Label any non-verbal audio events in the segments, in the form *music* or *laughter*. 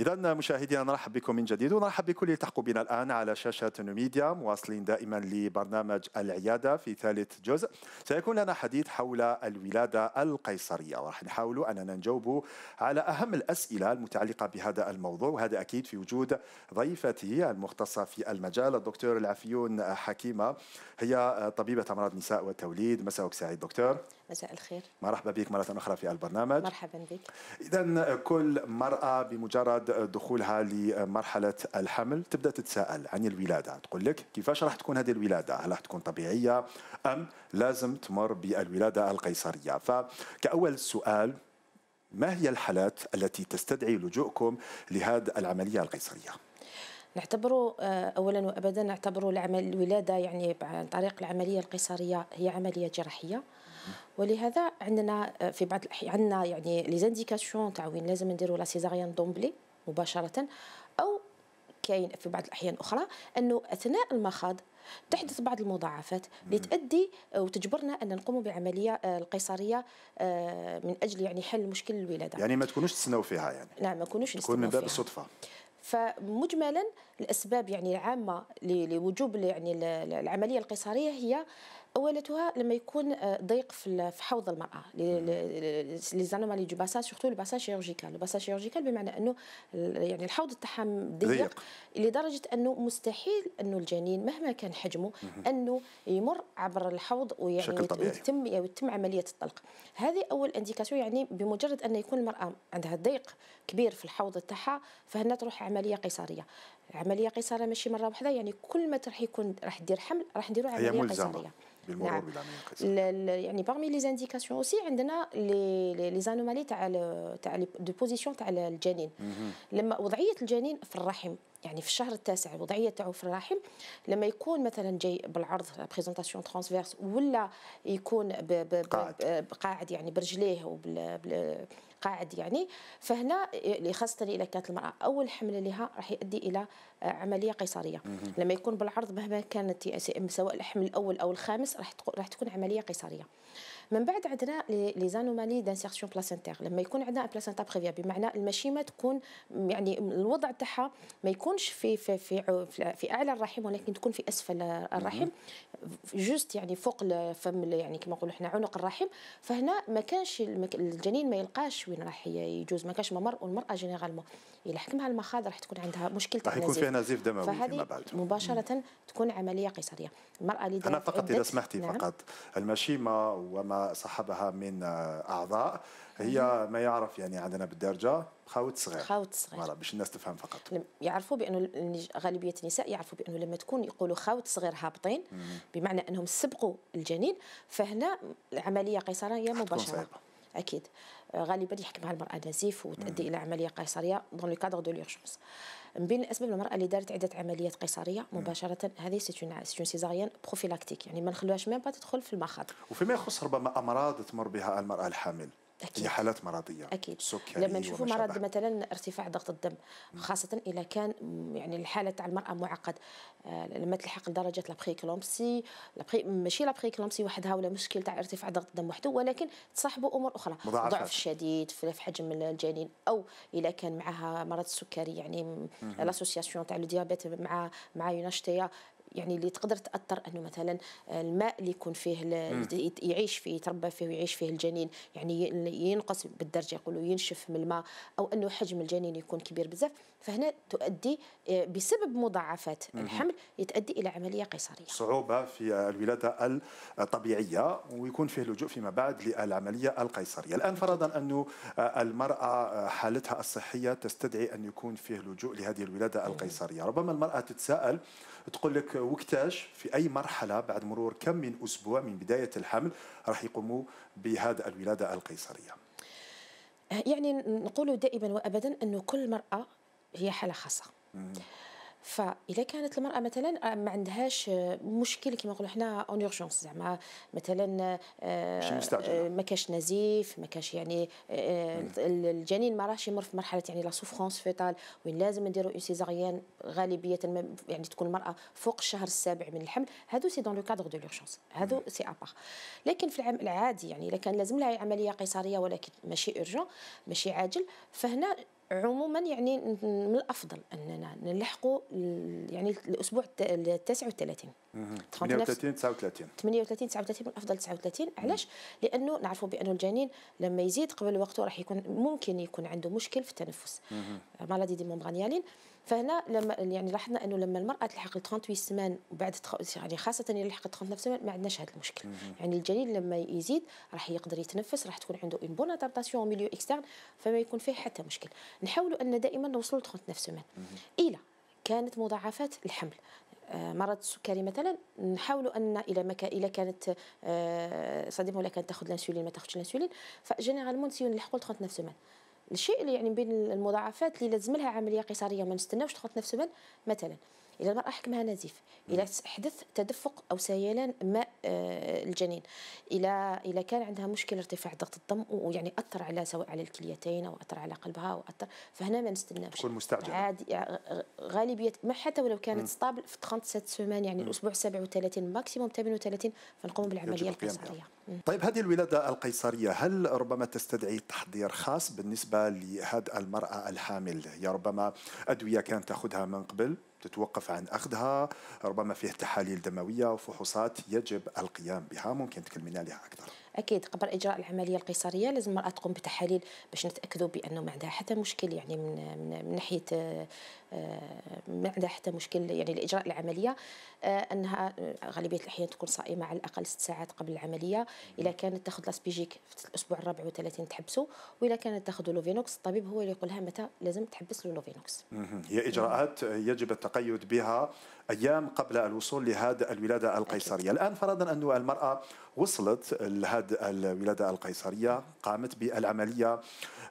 إذا مشاهدينا نرحب بكم من جديد ونرحب بكل اللي تحقوا بنا الآن على شاشة نوميديا مواصلين دائما لبرنامج العيادة في ثالث جزء سيكون لنا حديث حول الولادة القيصرية وراح نحاول أننا نجاوب على أهم الأسئلة المتعلقة بهذا الموضوع وهذا أكيد في وجود ضيفتي المختصة في المجال الدكتور العفيون حكيمة هي طبيبة أمراض النساء والتوليد مساءك سعيد دكتور مساء الخير مرحبا بك مرة أخرى في البرنامج مرحبا بك إذا كل مرأة بمجرد بعد دخولها لمرحله الحمل تبدا تتساءل عن الولاده تقول لك كيفاش راح تكون هذه الولاده هل راح تكون طبيعيه ام لازم تمر بالولاده القيصريه فكاول سؤال ما هي الحالات التي تستدعي لجوءكم لهذه العمليه القيصريه نعتبره آه، اولا وابدا نعتبره العمل الولاده يعني عن طريق العمليه القيصريه هي عمليه جراحيه ولهذا عندنا آه، في بعض الاحيان عندنا يعني لي زانديكاسيون تاع وين لازم نديروا لا سيزاريان دومبلي مباشرة أو كاين في بعض الأحيان أخرى أنه أثناء المخاض تحدث بعض المضاعفات لتؤدي وتجبرنا ان نقوم بعمليه آه، القيصريه آه، من اجل يعني حل مشكل الولاده يعني ما تكونوش تسناو فيها يعني نعم ما تكونوش تكون من باب الصدفه فمجملا الاسباب يعني العامه لوجوب يعني العمليه القيصريه هي اولتها لما يكون آه، ضيق في حوض المراه لي زانومالي دو باسا سورتو الباسا شيرجيكال باسا شيرجيكال بمعنى انه يعني الحوض تاعها ضيق لدرجه انه مستحيل انه الجنين مهما كان حجمه انه يمر عبر الحوض ويعني يتم يتم عمليه الطلق هذه اول انديكاسيون يعني بمجرد ان يكون المراه عندها ضيق كبير في الحوض تاعها فهنا تروح عمليه قيصريه عمليه قيصريه ماشي مره واحده يعني كل ما راح يكون راح دير حمل راح نديروا عمليه قيصريه بالمرور نعم. بالعمليه القيصريه يعني باغمي لي زانديكاسيون اوسي عندنا لي لي زانومالي تاع تاع دو بوزيسيون تاع الجنين لما وضعيه الجنين في الرحم يعني في الشهر التاسع الوضعيه تاعو في الرحم لما يكون مثلا جاي بالعرض بريزونطاسيون ترانسفيرس ولا يكون بقاعد يعني برجليه وبال قاعد يعني فهنا إيه، خاصه اذا كانت المراه اول حمله لها راح يؤدي الى آه، عمليه قيصريه لما يكون بالعرض مهما كانت يعني سواء الحمل الاول او الخامس راح راح تكون عمليه قيصريه من بعد عندنا لي زانومالي دانسيرسيون بلاسنتير لما يكون عندنا بلاسنتا بريفيا بمعنى المشيمه تكون يعني الوضع تاعها ما يكونش في في في, في اعلى الرحم ولكن تكون في اسفل الرحم جوست يعني فوق الفم يعني كما نقولوا احنا عنق الرحم فهنا ما كانش الجنين ما يلقاش وين راح يجوز ما كانش ممر والمراه جينيرالمون الى حكمها المخاض راح تكون عندها مشكل راح يكون فيها نزيف دموي فيما بعد مباشره تكون عمليه قيصريه المراه اللي انا فقط اذا سمحتي نعم. فقط المشيمه وما وما صحبها من اعضاء هي ما يعرف يعني عندنا بالدارجه خاوت صغير خاوت صغير فوالا باش الناس تفهم فقط يعرفوا بانه غالبيه النساء يعرفوا بانه لما تكون يقولوا خاوت صغير هابطين بمعنى انهم سبقوا الجنين فهنا العمليه قيصريه مباشره اكيد غالبا يحكمها المراه نزيف وتؤدي الى عمليه قيصريه دون لو كادر دو لورجونس من بين الاسباب المراه اللي دارت عده عمليات قيصريه مباشره هذه سي اون سيزاريان بروفيلاكتيك يعني ما نخلوهاش ميم با تدخل في المخاطر وفيما يخص ربما امراض تمر بها المراه الحامل أكيد. هي حالات مرضيه اكيد سكري لما نشوفوا مرض مثلا ارتفاع ضغط الدم خاصه اذا كان يعني الحاله تاع المراه معقد آه، لما تلحق لدرجه لابريكلومسي لابري ماشي لابريكلومسي وحدها ولا مشكل تاع ارتفاع ضغط الدم وحده ولكن تصاحبه امور اخرى مضاعفات. ضعف شديد في حجم الجنين او اذا كان معها مرض السكري يعني لاسوسياسيون تاع الديابيت مع مع يونشتيا يعني اللي تقدر تاثر انه مثلا الماء اللي يكون فيه يعيش فيه يتربى فيه ويعيش فيه الجنين يعني ينقص بالدرجه يقولوا ينشف من الماء او انه حجم الجنين يكون كبير بزاف فهنا تؤدي آه، بسبب مضاعفات الحمل يتؤدي الى عمليه قيصريه صعوبه في الولاده الطبيعيه ويكون فيه لجوء فيما بعد للعمليه القيصريه الان فرضا انه آه، المراه آه، حالتها الصحيه تستدعي ان يكون فيه لجوء لهذه الولاده القيصريه ربما المراه تتساءل تقول لك وقتاش في أي مرحلة بعد مرور كم من أسبوع من بداية الحمل راح يقوموا بهذا الولادة القيصرية يعني نقول دائما وأبدا أنه كل مرأة هي حالة خاصة فاذا كانت المراه مثلا آه، ما عندهاش آه، مشكل كما نقولوا حنا اون اورجونس زعما مثلا آه، ما كاش نزيف ما كاش يعني الجنين ما راهش يمر في مرحله يعني لا سوفرونس فيتال وين لازم نديروا اون سيزاريان غالبيه يعني تكون المراه فوق الشهر السابع من الحمل هادو سي دون لو كادر دو لورجونس هادو سي ابار لكن في العام العادي يعني اذا كان لازم لها عمليه قيصريه ولكن ماشي اورجون ماشي عاجل فهنا عموما يعني من الافضل اننا نلحقوا يعني الاسبوع التاسع والثلاثين 38 39 38 39 من الافضل 39 علاش لانه نعرفوا بانه الجنين لما يزيد قبل وقته راح يكون ممكن يكون عنده مشكل في التنفس مالادي دي مونغانيالين فهنا لما يعني لاحظنا انه لما المراه تلحق 38 سمان وبعد يعني خاصه اللي لحق 39 سمان ما عندناش هذا المشكل يعني الجنين لما يزيد راح يقدر يتنفس راح تكون عنده اون بون ادابتاسيون ميليو اكسترن فما يكون فيه حتى مشكل نحاولوا ان دائما نوصلوا ل 39 سمان الى كانت مضاعفات الحمل آه، مرض السكري مثلا نحاولوا ان الى ما الى كانت آه، صديمه ولا كانت تاخذ الانسولين ما تاخذش الانسولين فجينيرالمون نسيو نلحقوا 39 سمان الشيء اللي يعني بين المضاعفات اللي لازم لها عمليه قيصريه ما نستناوش تخط نفس السبان مثلا الى المراه حكمها نزيف الا نعم. حدث تدفق او سيلان ماء آه، الجنين الى الى كان عندها مشكل ارتفاع ضغط الدم ويعني اثر على سواء على الكليتين او اثر على قلبها او اثر فهنا ما نستناش تكون مستعجله عادي آه، غالبيه ما حتى ولو كانت ستابل في 37 سومان يعني مم. الاسبوع 37 ماكسيموم 38 فنقوم بالعمليه القيصريه طيب هذه الولاده القيصريه هل ربما تستدعي تحضير خاص بالنسبه لهذه المراه الحامل يا ربما ادويه كانت تاخذها من قبل تتوقف عن أخذها ربما فيه تحاليل دموية وفحوصات يجب القيام بها ممكن تكلمينا عليها أكثر اكيد قبل اجراء العمليه القيصريه لازم المراه تقوم بتحاليل باش نتاكدوا بانه ما عندها حتى مشكل يعني من من, من ناحيه آه، ما عندها حتى مشكل يعني لاجراء العمليه آه، انها آه، غالبيه الاحيان تكون صائمه على الاقل ست ساعات قبل العمليه اذا كانت تاخذ لاسبيجيك في الاسبوع الرابع والثلاثين تحبسوا واذا كانت تاخذ لوفينوكس الطبيب هو اللي يقول لها متى لازم تحبس لوفينوكس هي اجراءات يجب التقيد بها أيام قبل الوصول لهذا الولادة القيصرية الآن فرضا أن المرأة وصلت لهذا الولادة القيصرية قامت بالعملية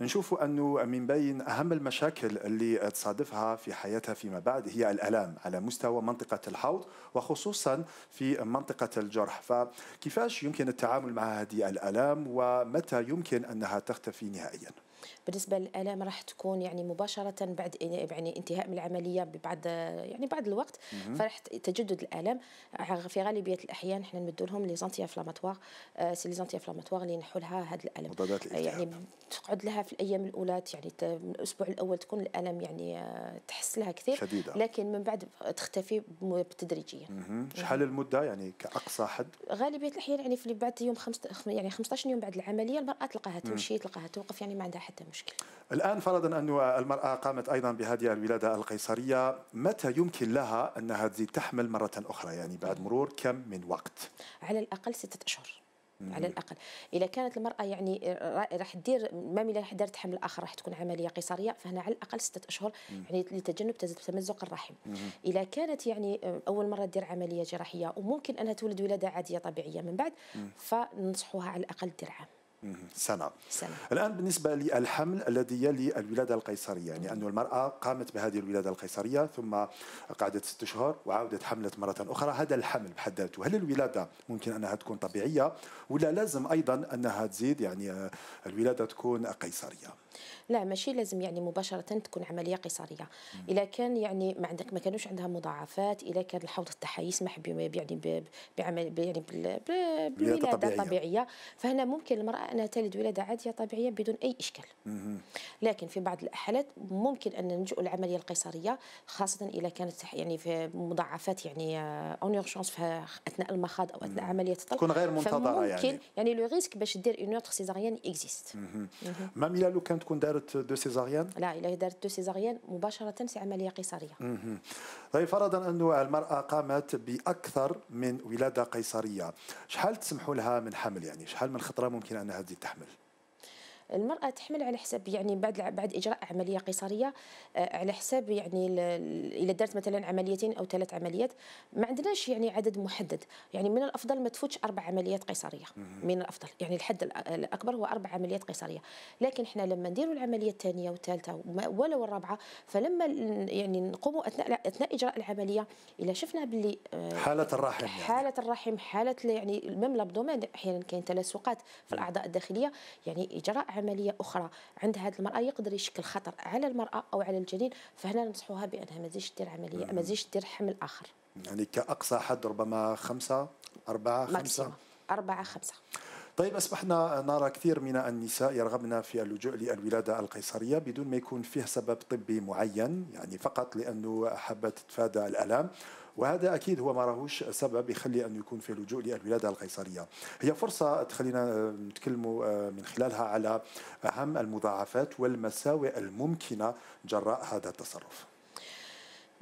نشوف أنه من بين أهم المشاكل اللي تصادفها في حياتها فيما بعد هي الألام على مستوى منطقة الحوض وخصوصا في منطقة الجرح فكيفاش يمكن التعامل مع هذه الألام ومتى يمكن أنها تختفي نهائيا بالنسبه للالام راح تكون يعني مباشره بعد يعني انتهاء من العمليه ببعض يعني بعض الوقت فراح تجدد الالام في غالبيه الاحيان احنا نمدوا لهم لي زونتي انفلاماتوار سي لي زونتي انفلاماتوار اللي ينحوا لها هذا الالم مضادات آه، يعني تقعد لها في الايام الاولى يعني من الاسبوع الاول تكون الالم يعني آه، تحس لها كثير شديدة. لكن من بعد تختفي تدريجيا شحال المده يعني كاقصى حد غالبيه الاحيان يعني في بعد يوم خمسة يعني 15 يوم بعد العمليه المراه تلقاها تمشي تلقاها توقف يعني ما عندها حتى المشكلة الآن فرضا أن المرأة قامت أيضا بهذه الولادة القيصرية متى يمكن لها أنها تحمل مرة أخرى يعني بعد مرور كم من وقت على الأقل ستة أشهر على الاقل اذا كانت المراه يعني راح تدير ما ملي راح حمل اخر راح تكون عمليه قيصريه فهنا على الاقل سته اشهر يعني لتجنب تمزق الرحم اذا كانت يعني اول مره تدير عمليه جراحيه وممكن انها تولد ولاده عاديه طبيعيه من بعد فننصحوها على الاقل دير عام سنة. سنة الآن بالنسبة للحمل الذي يلي الولادة القيصرية يعني أن المرأة قامت بهذه الولادة القيصرية ثم قعدت ست شهور وعودت حملت مرة أخرى هذا الحمل بحد ذاته هل الولادة ممكن أنها تكون طبيعية ولا لازم أيضا أنها تزيد يعني الولادة تكون قيصرية لا ماشي لازم يعني مباشره تكون عمليه قيصريه اذا كان يعني ما عندك ما كانوش عندها مضاعفات اذا كان الحوض تاعها يسمح يعني بعمل يعني بالولاده طبيعية. طبيعيه فهنا ممكن المراه انها تلد ولاده عاديه طبيعيه بدون اي اشكال لكن في بعض الحالات ممكن ان نلجؤ للعمليه القيصريه خاصه اذا كانت يعني في مضاعفات يعني اون آه، اورجونس اثناء المخاض او اثناء عمليه الطلق تكون غير منتظره يعني ممكن يعني لو ريسك باش دير اون اوتر سيزاريان اكزيست مام لو كان تكون دارت دو سيزاريان؟ لا الا دارت دو سيزاريان مباشره سي عمليه قيصريه. طيب فرضا ان المراه قامت باكثر من ولاده قيصريه، شحال تسمحوا لها من حمل يعني؟ شحال من خطره ممكن انها تزيد تحمل؟ المرأة تحمل على حساب يعني بعد بعد إجراء عملية قيصرية آه، على حساب يعني إذا دارت مثلا عمليتين أو ثلاث عمليات ما عندناش يعني عدد محدد يعني من الأفضل ما تفوتش أربع عمليات قيصرية من الأفضل يعني الحد الأكبر هو أربع عمليات قيصرية لكن إحنا لما نديروا العملية الثانية والثالثة ولو الرابعة فلما يعني نقوموا أثناء أثناء إجراء العملية إلا شفنا باللي آه، يعني. حالة الرحم حالة الرحم حالة يعني ميم لابدومين أحيانا كاين تلاصقات في الأعضاء الداخلية يعني إجراء عمليه اخرى عند هذه المراه يقدر يشكل خطر على المراه او على الجنين فهنا ننصحوها بانها ما تزيدش دير عمليه ما تزيدش دير حمل اخر يعني كاقصى حد ربما خمسة أربعة خمسة أربعة خمسة طيب أصبحنا نرى كثير من النساء يرغبن في اللجوء للولادة القيصرية بدون ما يكون فيه سبب طبي معين يعني فقط لأنه حابة تتفادى الالام وهذا اكيد هو ما راهوش سبب يخلي انه يكون في لجوء للولاده القيصريه هي فرصه تخلينا نتكلموا آه، من خلالها على اهم المضاعفات والمساوئ الممكنه جراء هذا التصرف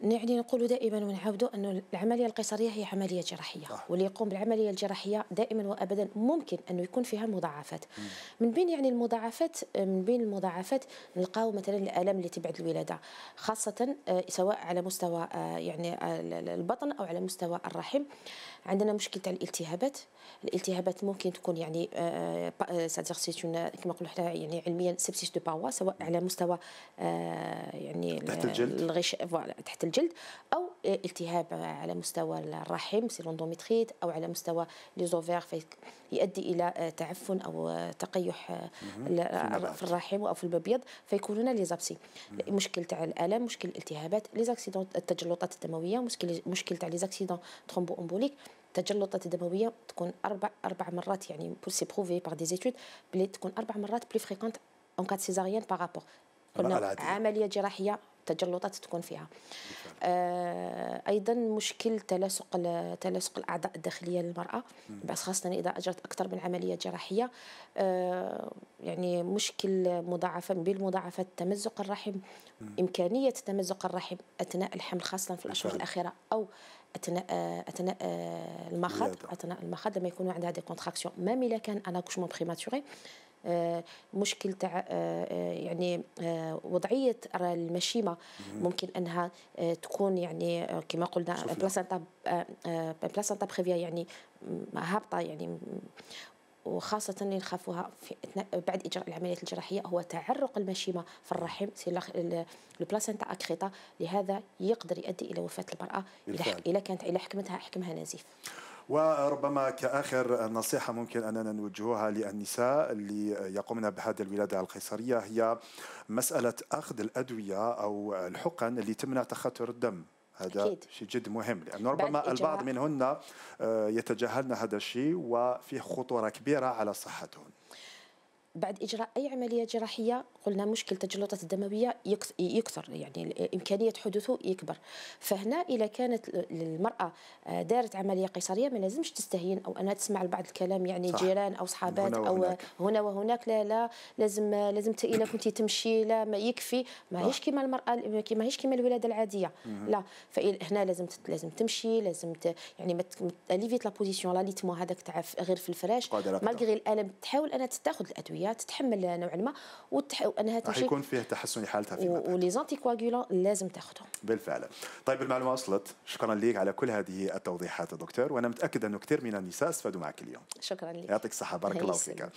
يعني نقول دائما ونعاودوا أن العملية القيصرية هي عملية جراحية صح. واللي يقوم بالعملية الجراحية دائما وأبدا ممكن أنه يكون فيها مضاعفات مم. من بين يعني المضاعفات من بين المضاعفات نلقاو مثلا الآلام اللي تبعد الولادة خاصة آه، سواء على مستوى آه، يعني آه، البطن أو على مستوى الرحم عندنا مشكل تاع الالتهابات الالتهابات ممكن تكون يعني سادير كما نقولوا حنا يعني علميا سبسيس دو باوا سواء على مستوى يعني تحت الجلد الغش فوالا تحت الجلد او التهاب على مستوى الرحم سيلوندوميتريت او على مستوى ليزوفير يؤدي الى تعفن او تقيح في الرحم او في المبيض فيكون هنا ليزابسي مشكل تاع الالم مشكل الالتهابات ليزاكسيدون التجلطات الدمويه مشكل مشكل تاع ليزاكسيدون ترومبو امبوليك التجلطات الدمويه تكون اربع اربع مرات يعني سي بروفي بار دي زيتود بلي تكون اربع مرات بلي فريكونت اون كات سيزاريان بارابور عمليه جراحيه التجلطات تكون فيها آه، ايضا مشكل تلاصق تلاصق الاعضاء الداخليه للمراه بس خاصه اذا اجرت اكثر من عمليه جراحيه آه، يعني مشكل مضاعفه بالمضاعفه تمزق الرحم امكانيه تمزق الرحم اثناء الحمل خاصه في الاشهر الاخيره او اثناء آه، اثناء المخاض اثناء المخاض لما يكون عندها دي كونتراكسيون ميم الا كان انا كوشمون بريماتوري آه، مشكل تاع آه، آه، يعني وضعيه المشيمه ممكن انها تكون يعني كما قلنا بلاسنتا بلاسنتا بريفيا يعني هابطه يعني وخاصة اللي نخافوها في بعد إجراء العمليات الجراحية هو تعرق المشيمة في الرحم سي البلاسنتا أكريتا لهذا يقدر يؤدي إلى وفاة المرأة إذا كانت إلى حكمتها حكمها نزيف وربما كآخر نصيحة ممكن أننا نوجهها للنساء اللي يقومن بهذه الولادة القيصرية هي مسألة أخذ الأدوية أو الحقن اللي تمنع تخاطر الدم هذا أكيد. شيء جد مهم لأن ربما البعض منهن آه، يتجاهلن هذا الشيء وفيه خطوره كبيره على صحتهن بعد اجراء اي عمليه جراحيه قلنا مشكل تجلطات الدمويه يكثر يعني امكانيه حدوثه يكبر فهنا اذا كانت المراه آه، دارت عمليه قيصريه ما لازمش تستهين او انها تسمع بعض الكلام يعني صح. جيران او صحابات هنا او هنا وهناك لا لا لازم لازم الا كنتي تمشي لا ما يكفي ماهيش كيما المراه ماهيش كيما الولاده العاديه لا فهنا لازم لازم تمشي لازم ت... يعني ما لا بوزيسيون لا ليتمو هذاك تاع غير في الفراش مالغري الالم تحاول انها تاخذ الادويه شويه تتحمل نوعا ما وتح... انها تمشي يكون فيه تحسن لحالتها فيما بعد ولي زانتيكواغولون لازم تاخذهم بالفعل طيب المعلومه وصلت شكرا لك على كل هذه التوضيحات دكتور وانا متاكد انه كثير من النساء استفادوا معك اليوم شكرا لك يعطيك الصحه بارك *laughs* الله فيك